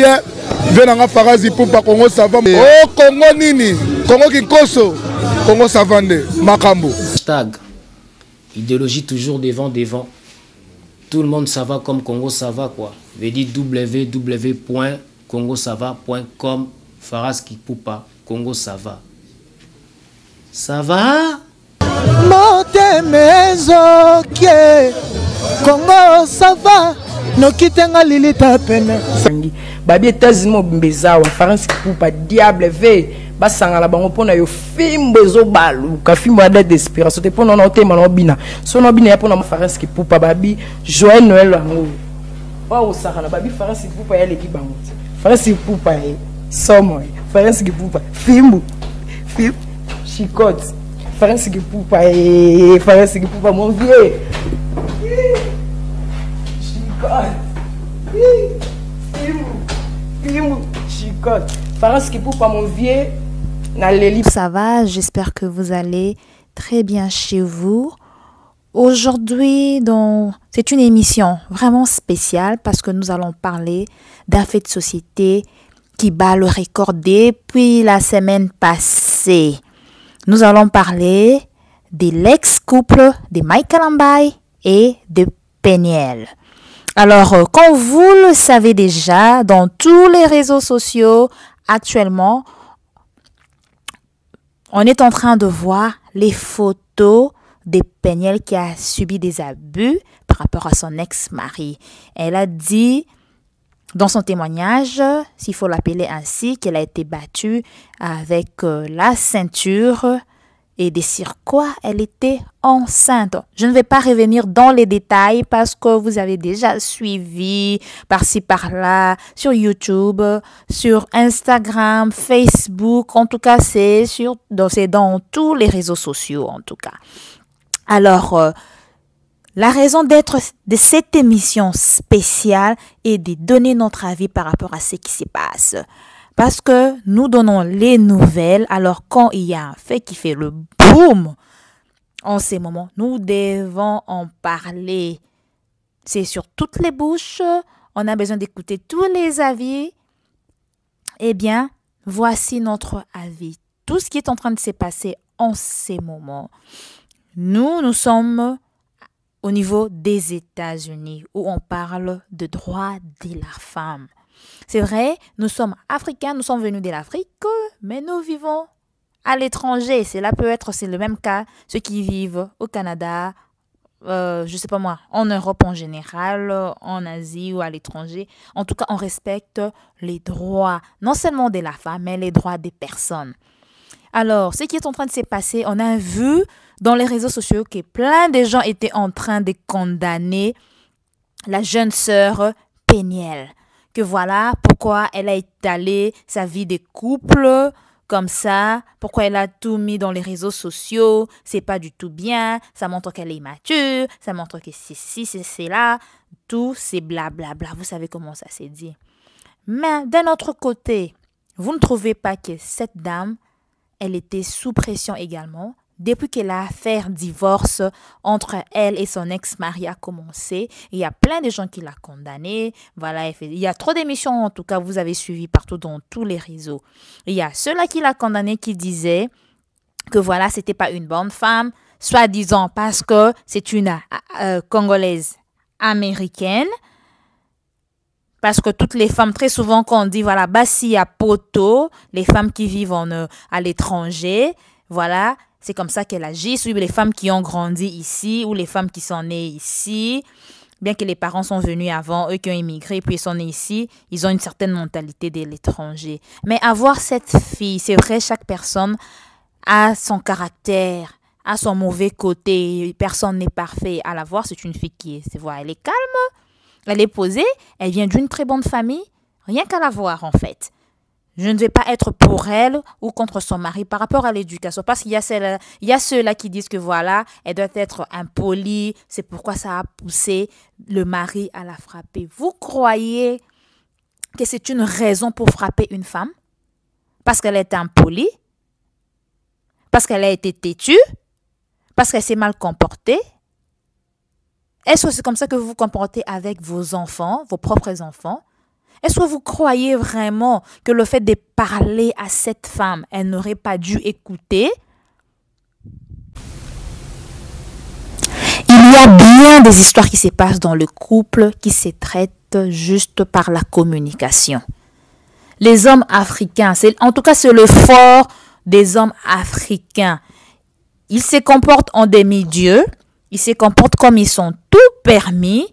bien ve nanga farazi pupa kongo savan o kongo nini kongo kinkoso kongo savan nde makambo hashtag idéologie toujours devant devant tout le monde ça va comme Congo ça va quoi. Veut dire www.congosava.com Faras Kipupa Congo ça va. Ça va motemezo ke Congo ça va nokitenga lilita pene babi états-unis mobimba awa farance kupa diable ve basangana bango mpona yo fimbo ezobaluka fimbo ya da desperation te mpona wana otema na obina so na obina ya mpona farance kipupa babi joel noel yango oyo akosakana babi farance kipupa ya eleki bango te farance kipupa ye somo e. farance kipupa fimbu fimbu chicote farance kipupa ye farance kipupa mon vieux chicote Ça va, j'espère que vous allez très bien chez vous. Aujourd'hui, c'est une émission vraiment spéciale parce que nous allons parler d'un fait de société qui bat le record depuis la semaine passée. Nous allons parler de l'ex-couple de Michael Ambay et de Peniel. Alors, comme euh, vous le savez déjà, dans tous les réseaux sociaux actuellement, on est en train de voir les photos des Peniel qui a subi des abus par rapport à son ex-mari. Elle a dit dans son témoignage, s'il faut l'appeler ainsi, qu'elle a été battue avec euh, la ceinture et de sur quoi elle était enceinte. Je ne vais pas revenir dans les détails parce que vous avez déjà suivi par-ci par-là sur YouTube, sur Instagram, Facebook, en tout cas c'est sur dans, dans tous les réseaux sociaux en tout cas. Alors euh, la raison d'être de cette émission spéciale est de donner notre avis par rapport à ce qui se passe. Parce que nous donnons les nouvelles, alors quand il y a un fait qui fait le boom en ces moments, nous devons en parler. C'est sur toutes les bouches, on a besoin d'écouter tous les avis. Eh bien, voici notre avis. Tout ce qui est en train de se passer en ces moments. Nous, nous sommes au niveau des États-Unis où on parle de droits de la femme. C'est vrai, nous sommes africains, nous sommes venus de l'Afrique, mais nous vivons à l'étranger. Cela peut être c'est le même cas, ceux qui vivent au Canada, je euh, je sais pas moi, en Europe en général, en Asie ou à l'étranger. En tout cas, on respecte les droits, non seulement de la femme, mais les droits des personnes. Alors, ce qui est en train de se passer, on a vu dans les réseaux sociaux que plein de gens étaient en train de condamner la jeune sœur Péniel que voilà pourquoi elle a étalé sa vie de couple comme ça, pourquoi elle a tout mis dans les réseaux sociaux, c'est pas du tout bien, ça montre qu'elle est immature, ça montre que c'est si, c'est cela. là, tout c'est blablabla, vous savez comment ça s'est dit. Mais d'un autre côté, vous ne trouvez pas que cette dame, elle était sous pression également, depuis que l'affaire divorce entre elle et son ex-mari a commencé, il y a plein de gens qui l'ont condamnée. Voilà, il y a trop d'émissions en tout cas, vous avez suivi partout dans tous les réseaux. Il y a ceux-là qui l'ont condamnée qui disaient que voilà, c'était pas une bonne femme, soi-disant parce que c'est une euh, euh, congolaise américaine. Parce que toutes les femmes, très souvent, quand on dit, voilà, Bassi à Poto, les femmes qui vivent en, euh, à l'étranger, voilà, c'est comme ça qu'elle agit. les femmes qui ont grandi ici ou les femmes qui sont nées ici, bien que les parents sont venus avant, eux qui ont immigré, puis sont nés ici, ils ont une certaine mentalité de l'étranger. Mais avoir cette fille, c'est vrai, chaque personne a son caractère, a son mauvais côté, personne n'est parfait. À la voir, c'est une fille qui est, elle est calme, elle est posée, elle vient d'une très bonne famille, rien qu'à la voir en fait. Je ne vais pas être pour elle ou contre son mari par rapport à l'éducation. Parce qu'il y a, il y a ceux-là qui disent que voilà, elle doit être impolie. C'est pourquoi ça a poussé le mari à la frapper. Vous croyez que c'est une raison pour frapper une femme? Parce qu'elle est impolie? Parce qu'elle a été têtue? Parce qu'elle s'est mal comportée? Est-ce que c'est comme ça que vous vous comportez avec vos enfants, vos propres enfants? Est-ce que vous croyez vraiment que le fait de parler à cette femme, elle n'aurait pas dû écouter Il y a bien des histoires qui se passent dans le couple qui se traitent juste par la communication. Les hommes africains, c'est, en tout cas c'est le fort des hommes africains. Ils se comportent en demi-dieu, ils se comportent comme ils sont tout permis,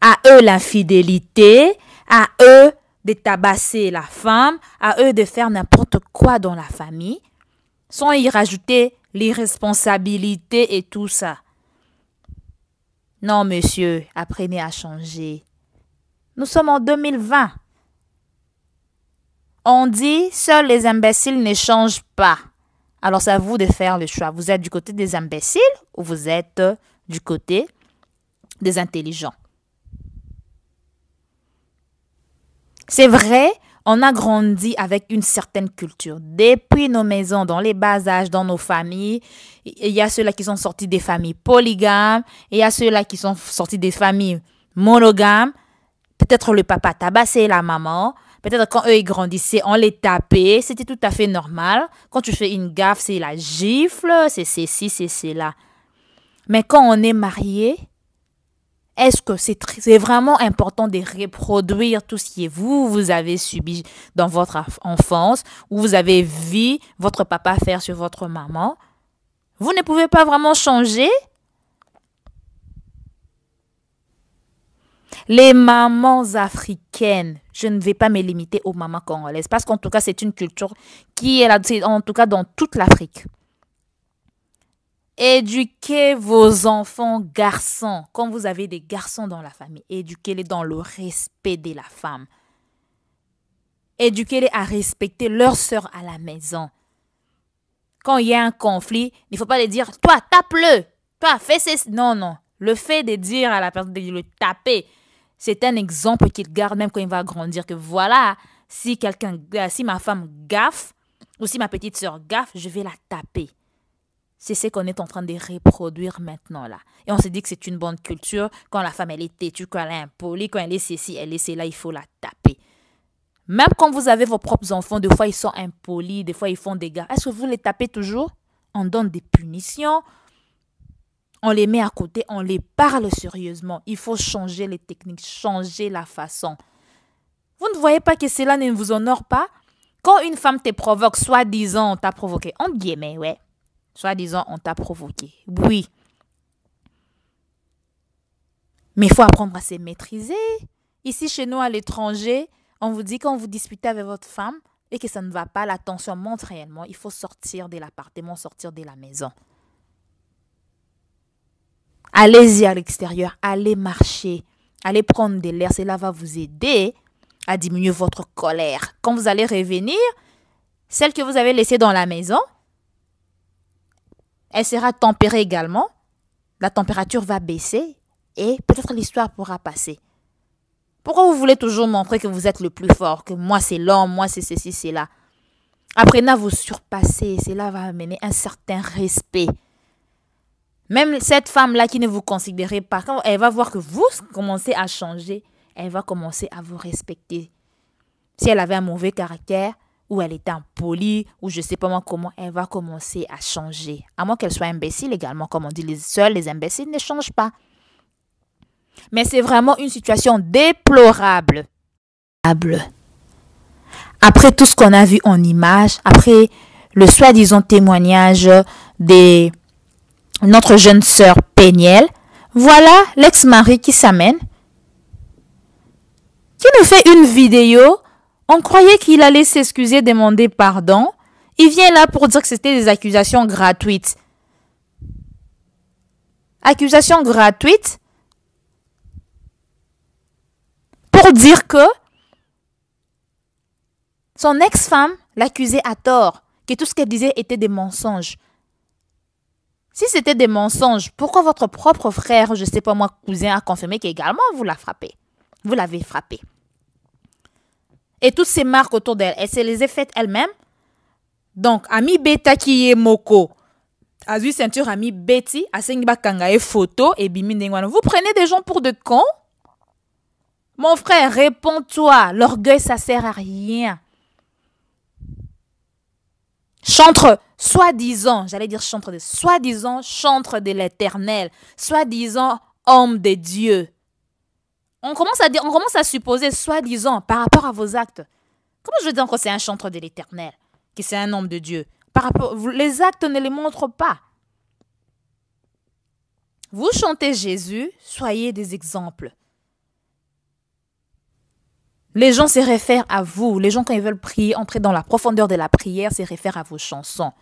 à eux l'infidélité, à eux de tabasser la femme, à eux de faire n'importe quoi dans la famille, sans y rajouter l'irresponsabilité et tout ça. Non, monsieur, apprenez à changer. Nous sommes en 2020. On dit, seuls les imbéciles ne changent pas. Alors c'est à vous de faire le choix. Vous êtes du côté des imbéciles ou vous êtes du côté des intelligents. C'est vrai, on a grandi avec une certaine culture. Depuis nos maisons, dans les bas âges, dans nos familles, il y a ceux-là qui sont sortis des familles polygames, il y a ceux-là qui sont sortis des familles monogames. Peut-être le papa tabassait la maman. Peut-être quand eux ils grandissaient, on les tapait. C'était tout à fait normal. Quand tu fais une gaffe, c'est la gifle, c'est ceci, c'est cela. Mais quand on est marié, est-ce que c'est vraiment important de reproduire tout ce que vous, vous avez subi dans votre enfance ou vous avez vu votre papa faire sur votre maman Vous ne pouvez pas vraiment changer Les mamans africaines, je ne vais pas me limiter aux mamans congolaises parce qu'en tout cas, c'est une culture qui est là, en tout cas dans toute l'Afrique. Éduquez vos enfants garçons. Quand vous avez des garçons dans la famille, éduquez-les dans le respect de la femme. Éduquez-les à respecter leur sœur à la maison. Quand il y a un conflit, il ne faut pas les dire Toi, tape-le Toi, fais Non, non. Le fait de dire à la personne de le taper, c'est un exemple qu'il garde même quand il va grandir que voilà, si quelqu'un, si ma femme gaffe, ou si ma petite soeur gaffe, je vais la taper. C'est ce qu'on est en train de reproduire maintenant là. Et on se dit que c'est une bonne culture. Quand la femme, elle est têtue, quand elle est impolie, quand elle est ceci, elle est cela, il faut la taper. Même quand vous avez vos propres enfants, des fois ils sont impolis, des fois ils font des gars. Est-ce que vous les tapez toujours On donne des punitions, on les met à côté, on les parle sérieusement. Il faut changer les techniques, changer la façon. Vous ne voyez pas que cela ne vous honore pas Quand une femme te provoque, soi-disant, t'a provoqué, on dit mais ouais. Soit disant, on t'a provoqué. Oui. Mais il faut apprendre à se maîtriser. Ici, chez nous, à l'étranger, on vous dit quand vous disputez avec votre femme et que ça ne va pas, la tension monte réellement. Il faut sortir de l'appartement, sortir de la maison. Allez-y à l'extérieur, allez marcher, allez prendre de l'air. Cela va vous aider à diminuer votre colère. Quand vous allez revenir, celle que vous avez laissée dans la maison, elle sera tempérée également. La température va baisser et peut-être l'histoire pourra passer. Pourquoi vous voulez toujours montrer que vous êtes le plus fort, que moi c'est l'homme, moi c'est ceci, c'est là Apprenez à vous surpasser, cela va amener un certain respect. Même cette femme-là qui ne vous considérait pas, quand elle va voir que vous commencez à changer, elle va commencer à vous respecter. Si elle avait un mauvais caractère, ou elle est impolie, ou je ne sais pas moi comment, elle va commencer à changer. À moins qu'elle soit imbécile également, comme on dit, les, seuls les imbéciles ne changent pas. Mais c'est vraiment une situation déplorable. Après tout ce qu'on a vu en image. après le soi-disant témoignage de notre jeune sœur Péniel, voilà l'ex-mari qui s'amène, qui nous fait une vidéo on croyait qu'il allait s'excuser, demander pardon. Il vient là pour dire que c'était des accusations gratuites. Accusations gratuites pour dire que son ex-femme l'accusait à tort, que tout ce qu'elle disait était des mensonges. Si c'était des mensonges, pourquoi votre propre frère, je ne sais pas moi, cousin, a confirmé qu'également vous l'a frappé Vous l'avez frappé et toutes ces marques autour d'elle. et c'est les a faites elle-même. Donc, ami Beta qui est Moko, Azui Ceinture, ami Betty, Asengba Kanga et photo, et Vous prenez des gens pour de cons Mon frère, réponds-toi. L'orgueil, ça sert à rien. Chantre, soi-disant, j'allais dire chantre de, soi-disant chantre de l'éternel, soi-disant homme de Dieu on commence à dire, on commence à supposer, soi-disant, par rapport à vos actes. Comment je veux dire que c'est un chantre de l'éternel, que c'est un homme de Dieu par rapport, Les actes ne les montrent pas. Vous chantez Jésus, soyez des exemples. Les gens se réfèrent à vous. Les gens, quand ils veulent prier, entrer dans la profondeur de la prière, se réfèrent à vos chansons.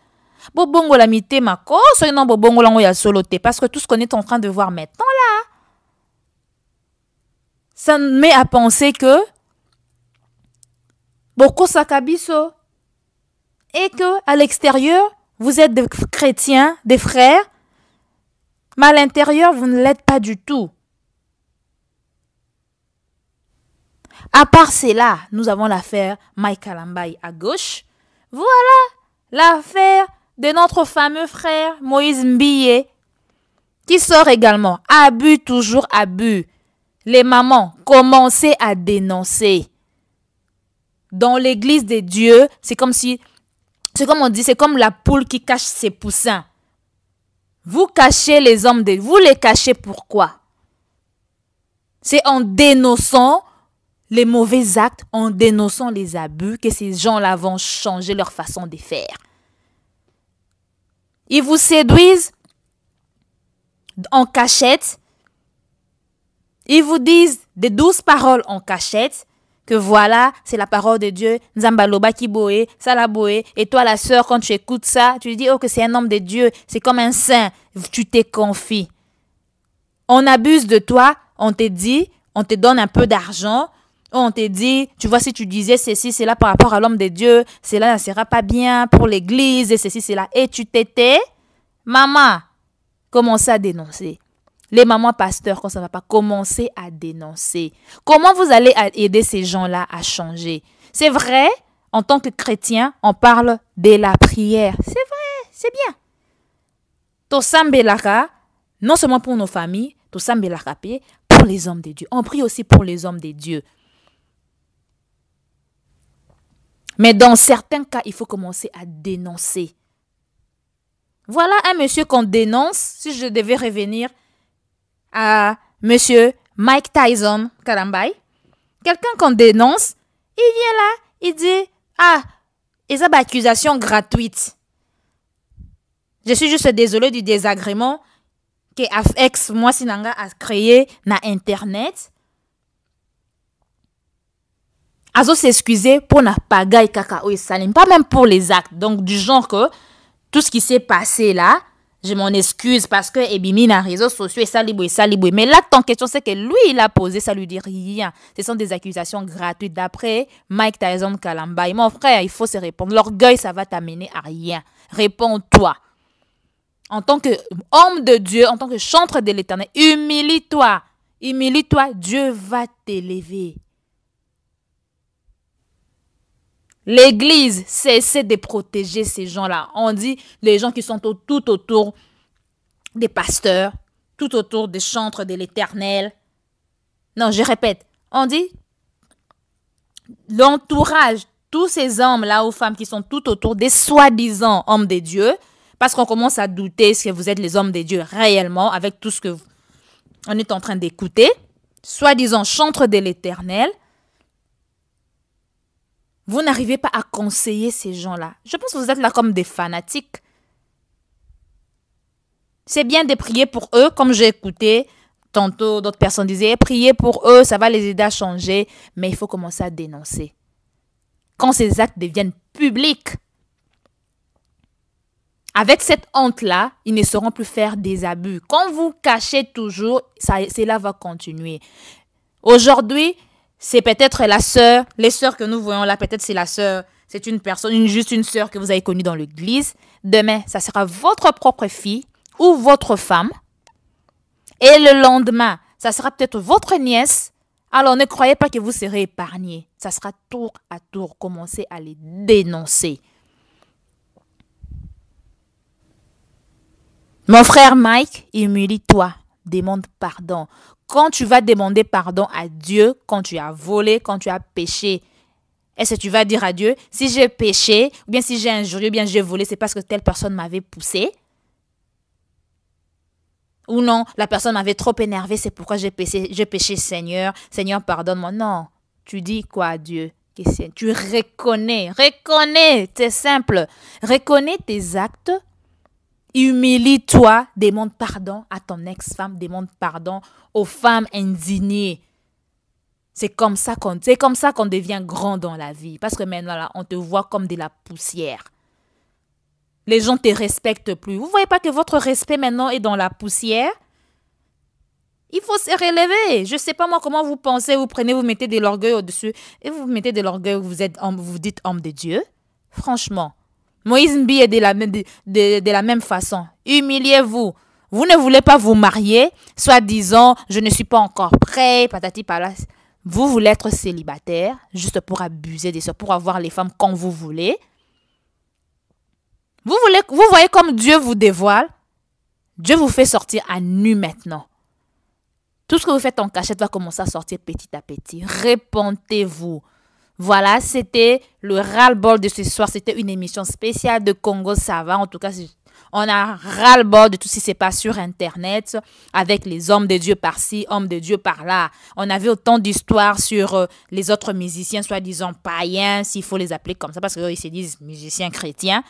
mité ma parce que tout ce qu'on est en train de voir maintenant ça me met à penser que beaucoup sakabiso et que à l'extérieur vous êtes des chrétiens, des frères, mais à l'intérieur vous ne l'êtes pas du tout. À part cela, nous avons l'affaire Mike Alambay à gauche. Voilà l'affaire de notre fameux frère Moïse Mbillé qui sort également. Abus, toujours abus. Les mamans, commencez à dénoncer. Dans l'église de Dieu. c'est comme si, c'est comme on dit, c'est comme la poule qui cache ses poussins. Vous cachez les hommes de, vous les cachez pourquoi? C'est en dénonçant les mauvais actes, en dénonçant les abus, que ces gens-là vont changer leur façon de faire. Ils vous séduisent en cachette ils vous disent des douces paroles en cachette que voilà, c'est la parole de Dieu, Nzambaloba Kiboe, Salaboe, et toi la sœur, quand tu écoutes ça, tu dis, oh que c'est un homme de Dieu, c'est comme un saint, tu t'es confié. On abuse de toi, on te dit, on te donne un peu d'argent, on te dit, tu vois, si tu disais ceci, cela par rapport à l'homme de Dieu, cela ne sera pas bien pour l'église, et ceci, cela, et tu t'étais, maman, commence à dénoncer les mamans pasteurs, quand ça ne va pas, commencer à dénoncer. Comment vous allez aider ces gens-là à changer C'est vrai, en tant que chrétien, on parle de la prière. C'est vrai, c'est bien. belaka, non seulement pour nos familles, ça, pour les hommes de Dieu. On prie aussi pour les hommes de Dieu. Mais dans certains cas, il faut commencer à dénoncer. Voilà un monsieur qu'on dénonce, si je devais revenir à Monsieur Mike Tyson Quelqu'un qu'on dénonce, il vient là, il dit Ah, et une bah, accusation gratuite. Je suis juste désolé du désagrément que AFX, moi sinanga a créé na internet. Azo s'excuser pour na pagaille kaka ou salim, pas même pour les actes. Donc du genre que tout ce qui s'est passé là, je m'en excuse parce que Ebimine a réseaux sociaux et ça libre ça libre. Mais là, ton question, c'est que lui, il a posé, ça lui dit rien. Ce sont des accusations gratuites d'après Mike Tyson Kalamba. mon frère, il faut se répondre. L'orgueil, ça va t'amener à rien. Réponds-toi. En tant que homme de Dieu, en tant que chantre de l'éternel, humilie-toi. Humilie-toi. Dieu va t'élever. L'Église, cesse de protéger ces gens-là. On dit les gens qui sont tout autour des pasteurs, tout autour des chantres de l'Éternel. Non, je répète, on dit l'entourage, tous ces hommes-là ou femmes qui sont tout autour des soi-disant hommes des dieux, parce qu'on commence à douter si vous êtes les hommes des dieux réellement avec tout ce que vous, on est en train d'écouter, soi-disant chantres de l'Éternel, vous n'arrivez pas à conseiller ces gens-là. Je pense que vous êtes là comme des fanatiques. C'est bien de prier pour eux, comme j'ai écouté tantôt d'autres personnes disaient, eh, prier pour eux, ça va les aider à changer, mais il faut commencer à dénoncer. Quand ces actes deviennent publics, avec cette honte-là, ils ne sauront plus faire des abus. Quand vous cachez toujours, ça, cela va continuer. Aujourd'hui, c'est peut-être la sœur, les sœurs que nous voyons là, peut-être c'est la sœur, c'est une personne, juste une sœur que vous avez connue dans l'église. Demain, ça sera votre propre fille ou votre femme. Et le lendemain, ça sera peut-être votre nièce. Alors ne croyez pas que vous serez épargné. Ça sera tour à tour. Commencez à les dénoncer. Mon frère Mike, humilie-toi. Demande pardon. Quand tu vas demander pardon à Dieu, quand tu as volé, quand tu as péché, est-ce que tu vas dire à Dieu, si j'ai péché, ou bien si j'ai injurié, ou bien j'ai volé, c'est parce que telle personne m'avait poussé Ou non, la personne m'avait trop énervé, c'est pourquoi j'ai péché, j'ai péché, Seigneur, Seigneur, pardonne-moi. Non, tu dis quoi à Dieu Tu reconnais, reconnais, c'est simple. Reconnais tes actes Humilie-toi, demande pardon à ton ex-femme, demande pardon aux femmes indignées. C'est comme ça qu'on c'est comme ça qu'on devient grand dans la vie parce que maintenant là, on te voit comme de la poussière. Les gens te respectent plus. Vous voyez pas que votre respect maintenant est dans la poussière Il faut se relever. Je sais pas moi comment vous pensez, vous prenez, vous mettez de l'orgueil au-dessus et vous mettez de l'orgueil, vous êtes homme, vous dites homme de Dieu. Franchement, Moïse Mbi est de la, de, la même façon. Humiliez-vous. Vous ne voulez pas vous marier, soit disant je ne suis pas encore prêt, patati palace Vous voulez être célibataire, juste pour abuser de soeurs, pour avoir les femmes quand vous voulez. Vous, voulez, vous voyez comme Dieu vous dévoile. Dieu vous fait sortir à nu maintenant. Tout ce que vous faites en cachette va commencer à sortir petit à petit. Répentez-vous. Voilà, c'était le ras-le-bol de ce soir. C'était une émission spéciale de Congo Savant. En tout cas, on a ras-le-bol de tout ce qui se passe sur Internet avec les hommes de Dieu par-ci, hommes de Dieu par-là. On avait autant d'histoires sur euh, les autres musiciens, soi-disant païens, s'il faut les appeler comme ça, parce qu'ils se disent musiciens chrétiens.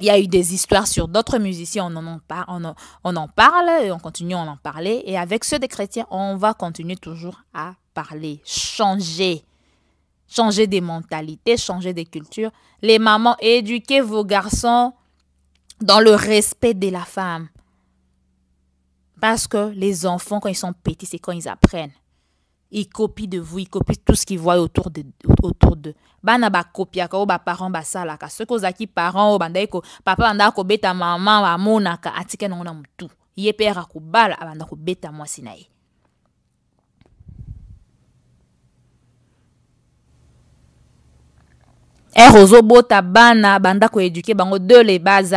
Il y a eu des histoires sur d'autres musiciens, on en, on, en, on en parle et on continue à en parler. Et avec ceux des chrétiens, on va continuer toujours à parler, changer changer des mentalités, changer des cultures. Les mamans, éduquez vos garçons dans le respect de la femme. Parce que les enfants, quand ils sont petits, c'est quand ils apprennent. Ils copient de vous, ils copient tout ce qu'ils voient autour de autour d'eux. Bana ba copia ko ba parents ba sala ka ceux qui zaki parents ba ndaiko papa anda ko beta maman ba monaka atike nona des mutu. Ye père a abanda ko beta ont des r ozobota bana ko éduquer bango de les bas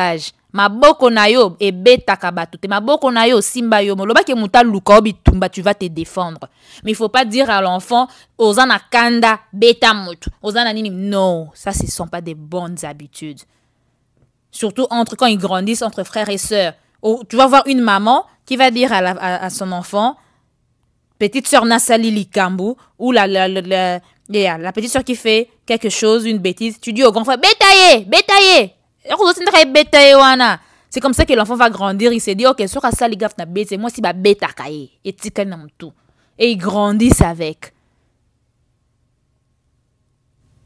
Ma maboko na yo ebetaka bato te maboko na yo yomo. yo molobaki moto aluka tu vas te défendre mais il faut pas dire à l'enfant ozana kanda beta mutu. ozana na nini non ça ce sont pas des bonnes habitudes surtout entre quand ils grandissent entre frères et sœurs oh, tu vas voir une maman qui va dire à, à son enfant petite sœur Nassali Likambu ou la, la, la, la, petite sœur qui fait quelque chose, une bêtise, tu dis au grand frère, bétaillé, bétaillé. C'est comme ça que l'enfant va grandir, il se dit, ok, sur ça, les gars, na bête, c'est moi si ba bête et tout. Et ils grandissent avec.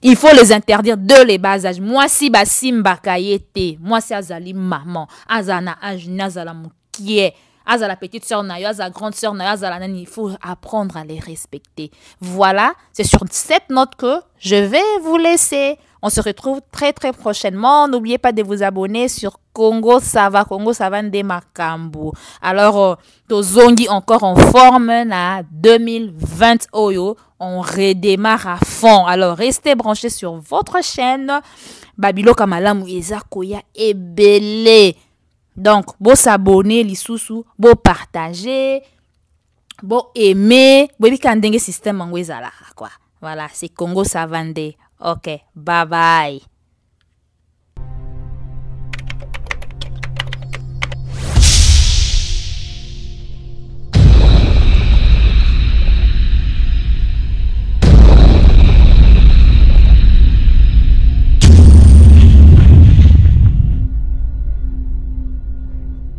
Il faut les interdire de les bas âges. Moi si ba simba kaye moi si azali maman, azana ajna azala est à la petite sœur Naya, yo, grande sœur Naya, la nani. Il faut apprendre à les respecter. Voilà, c'est sur cette note que je vais vous laisser. On se retrouve très très prochainement. N'oubliez pas de vous abonner sur Congo Sava, Congo Sava Kambu. Alors, euh, Tozongi encore en forme na 2020 Oyo. On redémarre à fond. Alors, restez branchés sur votre chaîne. Babilo Kamalamu koya Ebele. Donc, beau s'abonner, Vous beau partager, beau aimer, un système en quoi. Voilà, c'est Congo Savande. Ok, bye bye.